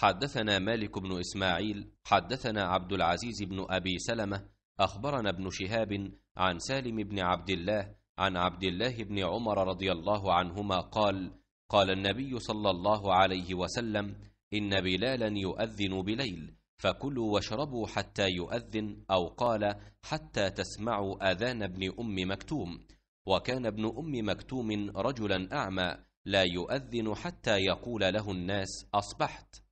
حدثنا مالك بن إسماعيل حدثنا عبد العزيز بن أبي سلمة أخبرنا ابن شهاب عن سالم بن عبد الله عن عبد الله بن عمر رضي الله عنهما قال قال النبي صلى الله عليه وسلم إن بلالا يؤذن بليل فكلوا واشربوا حتى يؤذن أو قال حتى تسمعوا آذان ابن أم مكتوم وكان ابن أم مكتوم رجلا أعمى لا يؤذن حتى يقول له الناس أصبحت